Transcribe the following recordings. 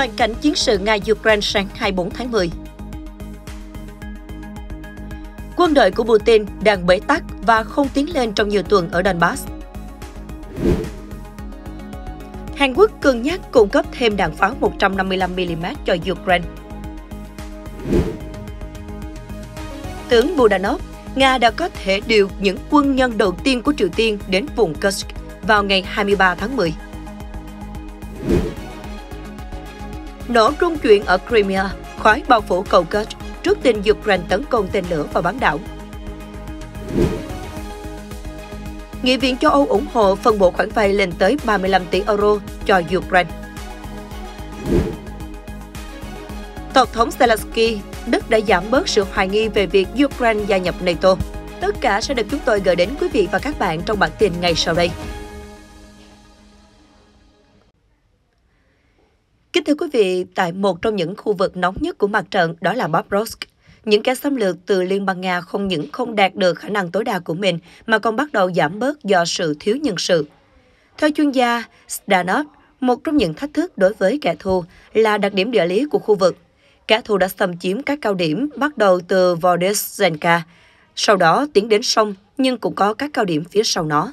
toàn cảnh chiến sự Nga-Ukraine sáng 24 tháng 10. Quân đội của Putin đang bế tắc và không tiến lên trong nhiều tuần ở Donbass. Hàn Quốc cân nhắc cung cấp thêm đạn pháo 155mm cho Ukraine. Tướng Budanov, Nga đã có thể điều những quân nhân đầu tiên của Triều Tiên đến vùng Kursk vào ngày 23 tháng 10. Nổ rung chuyển ở Crimea, khói bao phủ cầu Kerch trước tin Ukraine tấn công tên lửa vào bán đảo. Nghị viện châu Âu ủng hộ phân bổ khoản vay lên tới 35 tỷ euro cho Ukraine. Tổng thống Zelensky, Đức đã giảm bớt sự hoài nghi về việc Ukraine gia nhập NATO. Tất cả sẽ được chúng tôi gửi đến quý vị và các bạn trong bản tin ngày sau đây. Kính thưa quý vị, tại một trong những khu vực nóng nhất của mặt trận đó là Bobrovsk, những kẻ xâm lược từ Liên bang Nga không những không đạt được khả năng tối đa của mình mà còn bắt đầu giảm bớt do sự thiếu nhân sự. Theo chuyên gia Stanov, một trong những thách thức đối với kẻ thù là đặc điểm địa lý của khu vực. Kẻ thù đã xâm chiếm các cao điểm bắt đầu từ Vodesenka, sau đó tiến đến sông nhưng cũng có các cao điểm phía sau nó.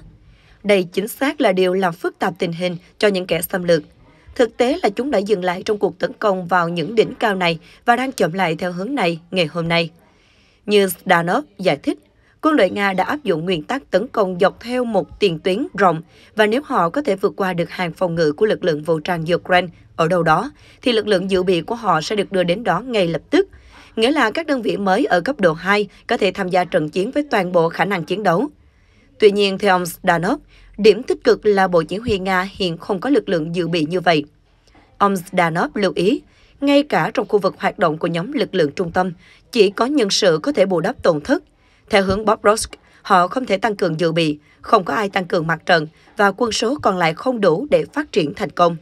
Đây chính xác là điều làm phức tạp tình hình cho những kẻ xâm lược – Thực tế là chúng đã dừng lại trong cuộc tấn công vào những đỉnh cao này và đang chậm lại theo hướng này ngày hôm nay. Như Danov giải thích, quân đội Nga đã áp dụng nguyên tắc tấn công dọc theo một tiền tuyến rộng và nếu họ có thể vượt qua được hàng phòng ngự của lực lượng vũ trang Ukraine ở đâu đó, thì lực lượng dự bị của họ sẽ được đưa đến đó ngay lập tức. Nghĩa là các đơn vị mới ở cấp độ 2 có thể tham gia trận chiến với toàn bộ khả năng chiến đấu. Tuy nhiên, theo ông Danov, Điểm tích cực là Bộ Chỉ huy Nga hiện không có lực lượng dự bị như vậy. Ông Zdanov lưu ý, ngay cả trong khu vực hoạt động của nhóm lực lượng trung tâm, chỉ có nhân sự có thể bù đắp tổn thất. Theo hướng Bobrovsk, họ không thể tăng cường dự bị, không có ai tăng cường mặt trận và quân số còn lại không đủ để phát triển thành công.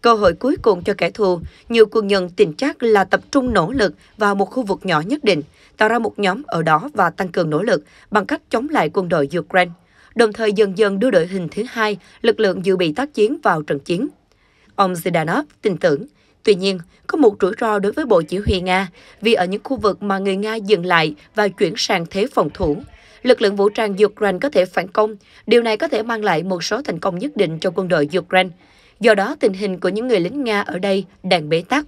Cơ hội cuối cùng cho kẻ thù, nhiều quân nhân tin chắc là tập trung nỗ lực vào một khu vực nhỏ nhất định, tạo ra một nhóm ở đó và tăng cường nỗ lực bằng cách chống lại quân đội Ukraine đồng thời dần dần đưa đội hình thứ hai, lực lượng dự bị tác chiến vào trận chiến. Ông Zidanov tin tưởng, Tuy nhiên, có một rủi ro đối với Bộ Chỉ huy Nga vì ở những khu vực mà người Nga dừng lại và chuyển sang thế phòng thủ, lực lượng vũ trang Ukraine có thể phản công. Điều này có thể mang lại một số thành công nhất định cho quân đội Ukraine. Do đó, tình hình của những người lính Nga ở đây đang bế tắc.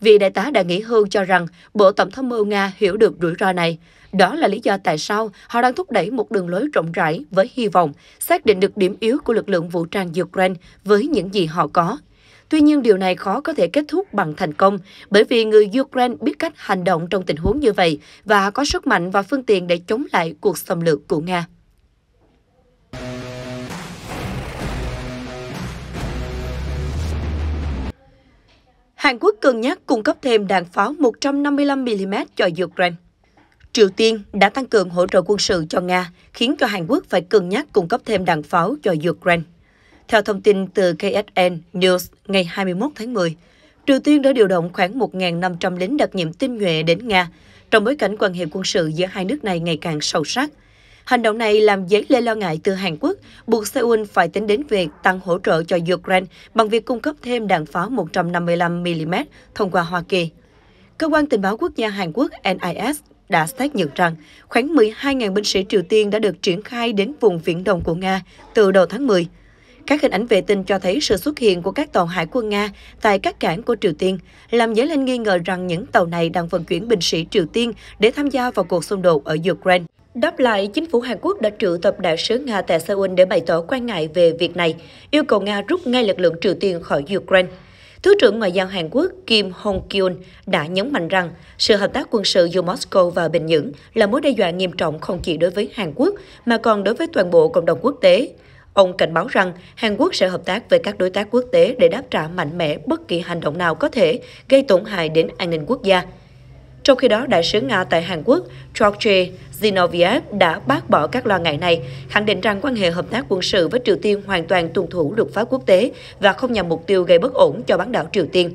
Vị đại tá đã nghỉ hưu cho rằng Bộ Tổng thống mưu Nga hiểu được rủi ro này. Đó là lý do tại sao họ đang thúc đẩy một đường lối rộng rãi với hy vọng xác định được điểm yếu của lực lượng vũ trang Ukraine với những gì họ có. Tuy nhiên, điều này khó có thể kết thúc bằng thành công, bởi vì người Ukraine biết cách hành động trong tình huống như vậy và có sức mạnh và phương tiện để chống lại cuộc xâm lược của Nga. Hàn Quốc cân nhắc cung cấp thêm đạn pháo 155mm cho Ukraine. Triều Tiên đã tăng cường hỗ trợ quân sự cho Nga, khiến cho Hàn Quốc phải cân nhắc cung cấp thêm đạn pháo cho Ukraine. Theo thông tin từ KSN News ngày 21 tháng 10, Triều Tiên đã điều động khoảng 1.500 lính đặc nhiệm tinh nhuệ đến Nga, trong bối cảnh quan hệ quân sự giữa hai nước này ngày càng sâu sắc – Hành động này làm dấy lên lo ngại từ Hàn Quốc, buộc Seoul phải tính đến việc tăng hỗ trợ cho Ukraine bằng việc cung cấp thêm đạn pháo 155mm thông qua Hoa Kỳ. Cơ quan tình báo quốc gia Hàn Quốc NIS đã xác nhận rằng khoảng 12.000 binh sĩ Triều Tiên đã được triển khai đến vùng viễn đông của Nga từ đầu tháng 10. Các hình ảnh vệ tinh cho thấy sự xuất hiện của các tàu hải quân Nga tại các cảng của Triều Tiên, làm dấy lên nghi ngờ rằng những tàu này đang vận chuyển binh sĩ Triều Tiên để tham gia vào cuộc xung đột ở Ukraine. Đáp lại, chính phủ Hàn Quốc đã triệu tập đại sứ Nga tại Seoul để bày tỏ quan ngại về việc này, yêu cầu Nga rút ngay lực lượng Triều Tiên khỏi Ukraine. Thứ trưởng Ngoại giao Hàn Quốc Kim Hong Kyun đã nhấn mạnh rằng sự hợp tác quân sự giữa Moscow và Bình Nhưỡng là mối đe dọa nghiêm trọng không chỉ đối với Hàn Quốc mà còn đối với toàn bộ cộng đồng quốc tế. Ông cảnh báo rằng Hàn Quốc sẽ hợp tác với các đối tác quốc tế để đáp trả mạnh mẽ bất kỳ hành động nào có thể gây tổn hại đến an ninh quốc gia. Trong khi đó, đại sứ Nga tại Hàn Quốc, George Zinoviev đã bác bỏ các lo ngại này, khẳng định rằng quan hệ hợp tác quân sự với Triều Tiên hoàn toàn tuân thủ luật pháp quốc tế và không nhằm mục tiêu gây bất ổn cho bán đảo Triều Tiên.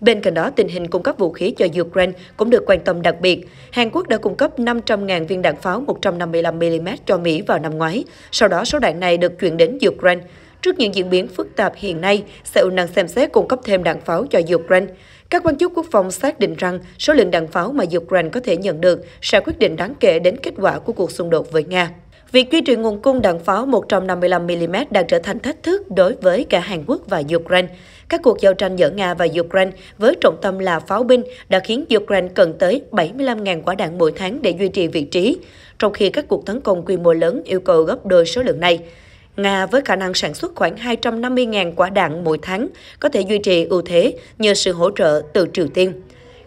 Bên cạnh đó, tình hình cung cấp vũ khí cho Ukraine cũng được quan tâm đặc biệt. Hàn Quốc đã cung cấp 500.000 viên đạn pháo 155mm cho Mỹ vào năm ngoái. Sau đó, số đạn này được chuyển đến Ukraine. Trước những diễn biến phức tạp hiện nay, Seoul đang xem xét cung cấp thêm đạn pháo cho Ukraine. Các quan chức quốc phòng xác định rằng số lượng đạn pháo mà Ukraine có thể nhận được sẽ quyết định đáng kể đến kết quả của cuộc xung đột với Nga. Việc duy trì nguồn cung đạn pháo 155mm đang trở thành thách thức đối với cả Hàn Quốc và Ukraine. Các cuộc giao tranh giữa Nga và Ukraine với trọng tâm là pháo binh đã khiến Ukraine cần tới 75.000 quả đạn mỗi tháng để duy trì vị trí, trong khi các cuộc tấn công quy mô lớn yêu cầu gấp đôi số lượng này. Nga với khả năng sản xuất khoảng 250.000 quả đạn mỗi tháng có thể duy trì ưu thế nhờ sự hỗ trợ từ Triều Tiên.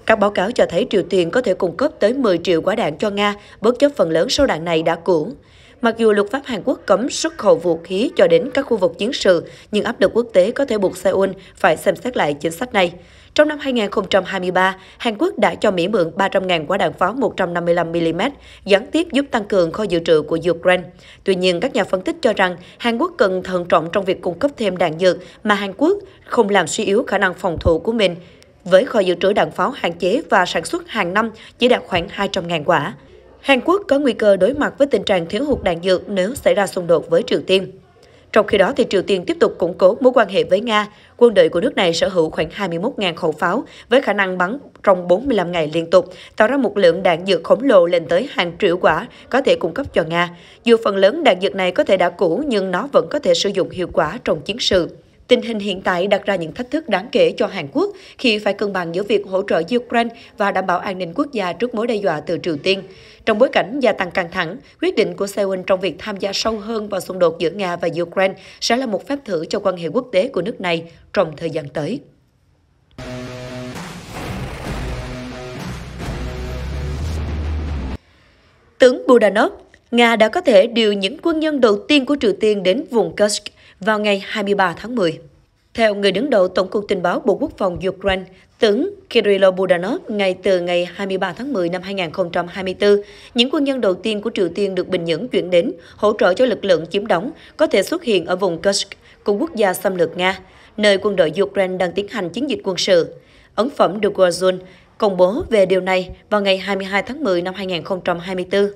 Các báo cáo cho thấy Triều Tiên có thể cung cấp tới 10 triệu quả đạn cho Nga, bất chấp phần lớn số đạn này đã cũ. Mặc dù luật pháp Hàn Quốc cấm xuất khẩu vũ khí cho đến các khu vực chiến sự, nhưng áp lực quốc tế có thể buộc Seoul phải xem xét lại chính sách này. Trong năm 2023, Hàn Quốc đã cho Mỹ mượn 300.000 quả đạn pháo 155mm, gián tiếp giúp tăng cường kho dự trữ của Ukraine. Tuy nhiên, các nhà phân tích cho rằng Hàn Quốc cần thận trọng trong việc cung cấp thêm đạn dược mà Hàn Quốc không làm suy yếu khả năng phòng thủ của mình. Với kho dự trữ đạn pháo hạn chế và sản xuất hàng năm chỉ đạt khoảng 200.000 quả. Hàn Quốc có nguy cơ đối mặt với tình trạng thiếu hụt đạn dược nếu xảy ra xung đột với Triều Tiên. Trong khi đó, thì Triều Tiên tiếp tục củng cố mối quan hệ với Nga. Quân đội của nước này sở hữu khoảng 21.000 khẩu pháo với khả năng bắn trong 45 ngày liên tục, tạo ra một lượng đạn dược khổng lồ lên tới hàng triệu quả có thể cung cấp cho Nga. Dù phần lớn đạn dược này có thể đã cũ nhưng nó vẫn có thể sử dụng hiệu quả trong chiến sự. Tình hình hiện tại đặt ra những thách thức đáng kể cho Hàn Quốc khi phải cân bằng giữa việc hỗ trợ Ukraine và đảm bảo an ninh quốc gia trước mối đe dọa từ Triều Tiên. Trong bối cảnh gia tăng căng thẳng, quyết định của Seoul trong việc tham gia sâu hơn vào xung đột giữa Nga và Ukraine sẽ là một phép thử cho quan hệ quốc tế của nước này trong thời gian tới. Tướng Budanov, Nga đã có thể điều những quân nhân đầu tiên của Triều Tiên đến vùng Kursk vào ngày 23 tháng 10. Theo người đứng đầu Tổng cục Tình báo Bộ Quốc phòng Ukraine, tướng Kirill Budanov, ngay từ ngày 23 tháng 10 năm 2024, những quân nhân đầu tiên của Triều Tiên được Bình Nhưỡng chuyển đến, hỗ trợ cho lực lượng chiếm đóng, có thể xuất hiện ở vùng Kursk của quốc gia xâm lược Nga, nơi quân đội Ukraine đang tiến hành chiến dịch quân sự. Ấn phẩm The Guardian công bố về điều này vào ngày 22 tháng 10 năm 2024.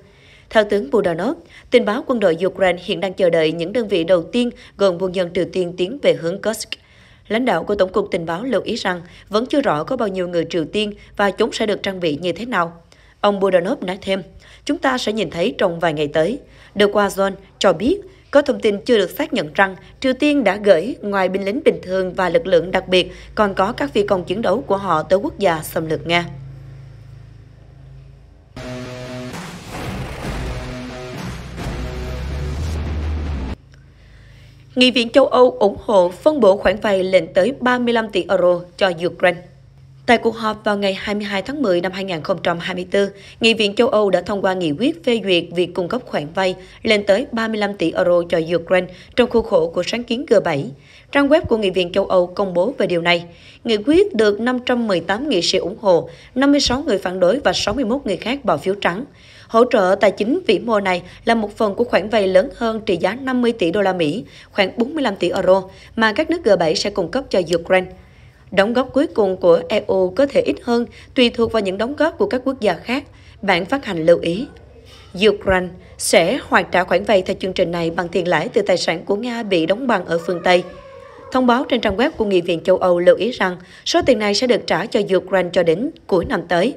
Theo tướng Budanov, tình báo quân đội Ukraine hiện đang chờ đợi những đơn vị đầu tiên gồm quân nhân Triều Tiên tiến về hướng Kursk – Lãnh đạo của Tổng cục Tình báo lưu ý rằng vẫn chưa rõ có bao nhiêu người Triều Tiên và chúng sẽ được trang bị như thế nào. Ông Budanov nói thêm, chúng ta sẽ nhìn thấy trong vài ngày tới. The Quazon cho biết có thông tin chưa được xác nhận rằng Triều Tiên đã gửi ngoài binh lính bình thường và lực lượng đặc biệt còn có các phi công chiến đấu của họ tới quốc gia xâm lược Nga. Nghị viện châu Âu ủng hộ phân bổ khoản vay lên tới 35 tỷ euro cho Ukraine. Tại cuộc họp vào ngày 22 tháng 10 năm 2024, Nghị viện châu Âu đã thông qua nghị quyết phê duyệt việc cung cấp khoản vay lên tới 35 tỷ euro cho Ukraine trong khuôn khổ của sáng kiến G7. Trang web của Nghị viện châu Âu công bố về điều này. Nghị quyết được 518 nghị sĩ ủng hộ, 56 người phản đối và 61 người khác bỏ phiếu trắng. Hỗ trợ tài chính vĩ mô này là một phần của khoản vay lớn hơn trị giá 50 tỷ đô la Mỹ, khoảng 45 tỷ euro mà các nước G7 sẽ cung cấp cho Ukraine. Đóng góp cuối cùng của EU có thể ít hơn tùy thuộc vào những đóng góp của các quốc gia khác. Bản phát hành lưu ý. Ukraine sẽ hoàn trả khoản vay theo chương trình này bằng tiền lãi từ tài sản của Nga bị đóng băng ở phương Tây. Thông báo trên trang web của Nghị viện châu Âu lưu ý rằng số tiền này sẽ được trả cho Ukraine cho đến cuối năm tới.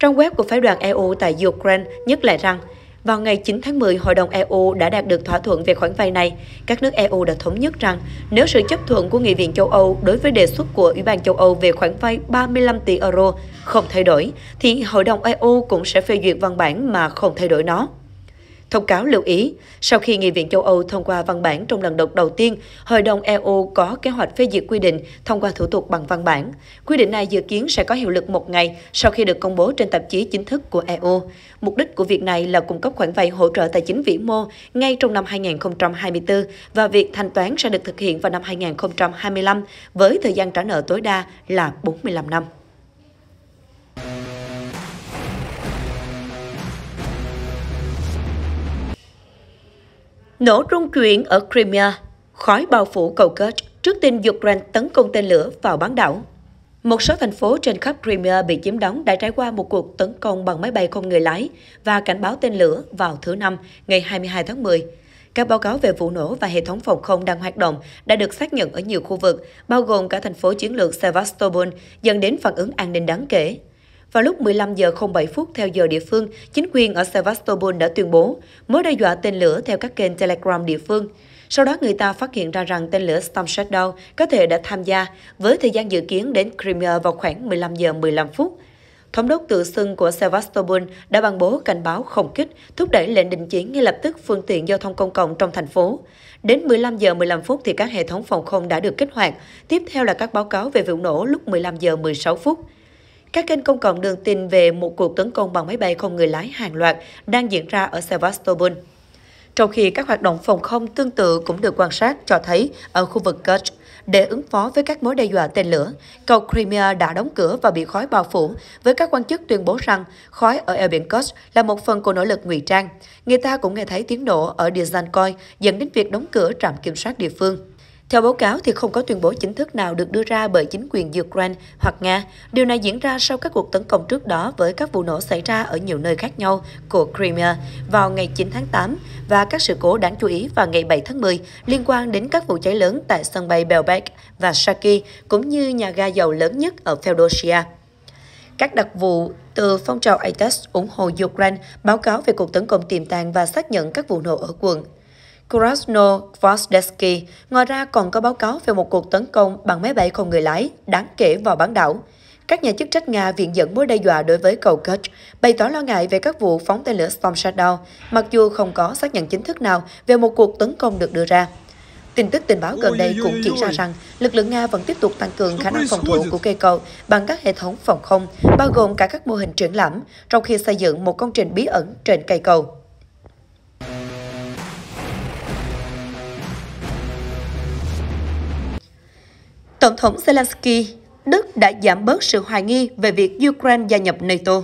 Trang web của phái đoàn EU tại Ukraine nhắc lại rằng, vào ngày 9 tháng 10, Hội đồng EU đã đạt được thỏa thuận về khoản vay này. Các nước EU đã thống nhất rằng nếu sự chấp thuận của Nghị viện châu Âu đối với đề xuất của Ủy ban châu Âu về khoản vay 35 tỷ euro không thay đổi, thì Hội đồng EU cũng sẽ phê duyệt văn bản mà không thay đổi nó. Thông cáo lưu ý, sau khi Nghị viện châu Âu thông qua văn bản trong lần đọc đầu tiên, Hội đồng EU có kế hoạch phê duyệt quy định thông qua thủ tục bằng văn bản. Quy định này dự kiến sẽ có hiệu lực một ngày sau khi được công bố trên tạp chí chính thức của EU. Mục đích của việc này là cung cấp khoản vay hỗ trợ tài chính vĩ mô ngay trong năm 2024 và việc thanh toán sẽ được thực hiện vào năm 2025 với thời gian trả nợ tối đa là 45 năm. Nổ rung chuyển ở Crimea, khói bao phủ cầu Kerch trước tin Ukraine tấn công tên lửa vào bán đảo. Một số thành phố trên khắp Crimea bị chiếm đóng đã trải qua một cuộc tấn công bằng máy bay không người lái và cảnh báo tên lửa vào thứ Năm ngày 22 tháng 10. Các báo cáo về vụ nổ và hệ thống phòng không đang hoạt động đã được xác nhận ở nhiều khu vực, bao gồm cả thành phố chiến lược Sevastopol, dẫn đến phản ứng an ninh đáng kể. Vào lúc 15 giờ 07 phút theo giờ địa phương, chính quyền ở Sevastopol đã tuyên bố mối đe dọa tên lửa theo các kênh Telegram địa phương. Sau đó người ta phát hiện ra rằng tên lửa Storm Shadow có thể đã tham gia với thời gian dự kiến đến Crimea vào khoảng 15 giờ 15 phút. Thống đốc tự xưng của Sevastopol đã ban bố cảnh báo không kích, thúc đẩy lệnh đình chỉ ngay lập tức phương tiện giao thông công cộng trong thành phố. Đến 15 giờ 15 phút thì các hệ thống phòng không đã được kích hoạt, tiếp theo là các báo cáo về vụ nổ lúc 15 giờ 16 phút. Các kênh công cộng đường tin về một cuộc tấn công bằng máy bay không người lái hàng loạt đang diễn ra ở Sevastopol. Trong khi các hoạt động phòng không tương tự cũng được quan sát cho thấy ở khu vực Kerch, để ứng phó với các mối đe dọa tên lửa, cầu Crimea đã đóng cửa và bị khói bao phủ, với các quan chức tuyên bố rằng khói ở eo biển Kerch là một phần của nỗ lực ngụy trang. Người ta cũng nghe thấy tiếng nổ ở Dizankoy dẫn đến việc đóng cửa trạm kiểm soát địa phương. Theo báo cáo thì không có tuyên bố chính thức nào được đưa ra bởi chính quyền Ukraine hoặc Nga. Điều này diễn ra sau các cuộc tấn công trước đó với các vụ nổ xảy ra ở nhiều nơi khác nhau của Crimea vào ngày 9 tháng 8 và các sự cố đáng chú ý vào ngày 7 tháng 10 liên quan đến các vụ cháy lớn tại sân bay Belbek và Shaki cũng như nhà ga dầu lớn nhất ở Fedosia. Các đặc vụ từ phong trào ITAS ủng hộ Ukraine báo cáo về cuộc tấn công tiềm tàng và xác nhận các vụ nổ ở quận Krasno Vozdesky. Ngoài ra còn có báo cáo về một cuộc tấn công bằng máy bay không người lái đáng kể vào bán đảo. Các nhà chức trách Nga viện dẫn mối đe dọa đối với cầu Kerch bày tỏ lo ngại về các vụ phóng tên lửa Storm Shadow, mặc dù không có xác nhận chính thức nào về một cuộc tấn công được đưa ra. Tin tức tình báo gần đây cũng chỉ ra rằng lực lượng Nga vẫn tiếp tục tăng cường khả năng phòng thủ của cây cầu bằng các hệ thống phòng không, bao gồm cả các mô hình triển lãm, trong khi xây dựng một công trình bí ẩn trên cây cầu. Tổng thống Zelensky, Đức đã giảm bớt sự hoài nghi về việc Ukraine gia nhập NATO.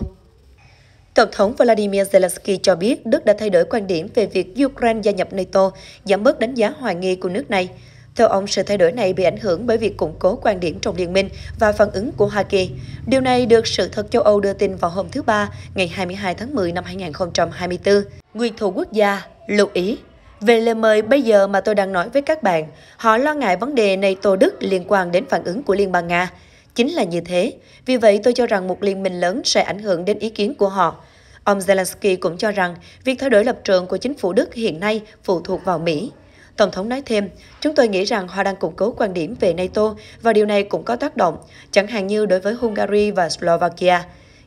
Tổng thống Vladimir Zelensky cho biết Đức đã thay đổi quan điểm về việc Ukraine gia nhập NATO, giảm bớt đánh giá hoài nghi của nước này. Theo ông, sự thay đổi này bị ảnh hưởng bởi việc củng cố quan điểm trong liên minh và phản ứng của Hoa Kỳ. Điều này được sự thật châu Âu đưa tin vào hôm thứ Ba, ngày 22 tháng 10 năm 2024. Nguyên thủ quốc gia lưu ý về lời mời bây giờ mà tôi đang nói với các bạn, họ lo ngại vấn đề này Tô Đức liên quan đến phản ứng của Liên bang Nga. Chính là như thế, vì vậy tôi cho rằng một liên minh lớn sẽ ảnh hưởng đến ý kiến của họ. Ông Zelensky cũng cho rằng việc thay đổi lập trường của chính phủ Đức hiện nay phụ thuộc vào Mỹ. Tổng thống nói thêm, chúng tôi nghĩ rằng họ đang củng cố quan điểm về NATO và điều này cũng có tác động, chẳng hạn như đối với Hungary và Slovakia.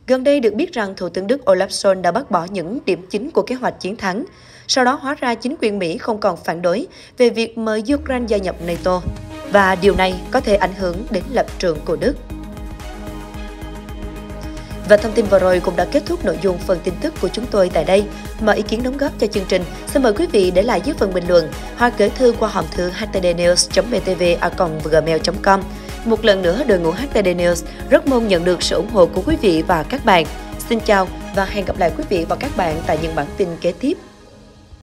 Gần đây được biết rằng Thủ tướng Đức Olaf Scholz đã bác bỏ những điểm chính của kế hoạch chiến thắng. Sau đó hóa ra chính quyền Mỹ không còn phản đối về việc mời Ukraine gia nhập NATO. Và điều này có thể ảnh hưởng đến lập trường của Đức. Và thông tin vừa rồi cũng đã kết thúc nội dung phần tin tức của chúng tôi tại đây. Mọi ý kiến đóng góp cho chương trình, xin mời quý vị để lại dưới phần bình luận hoặc gửi thư qua hòm thư htdnews.btv.gmail.com. Một lần nữa, đội ngũ HTD News rất mong nhận được sự ủng hộ của quý vị và các bạn. Xin chào và hẹn gặp lại quý vị và các bạn tại những bản tin kế tiếp.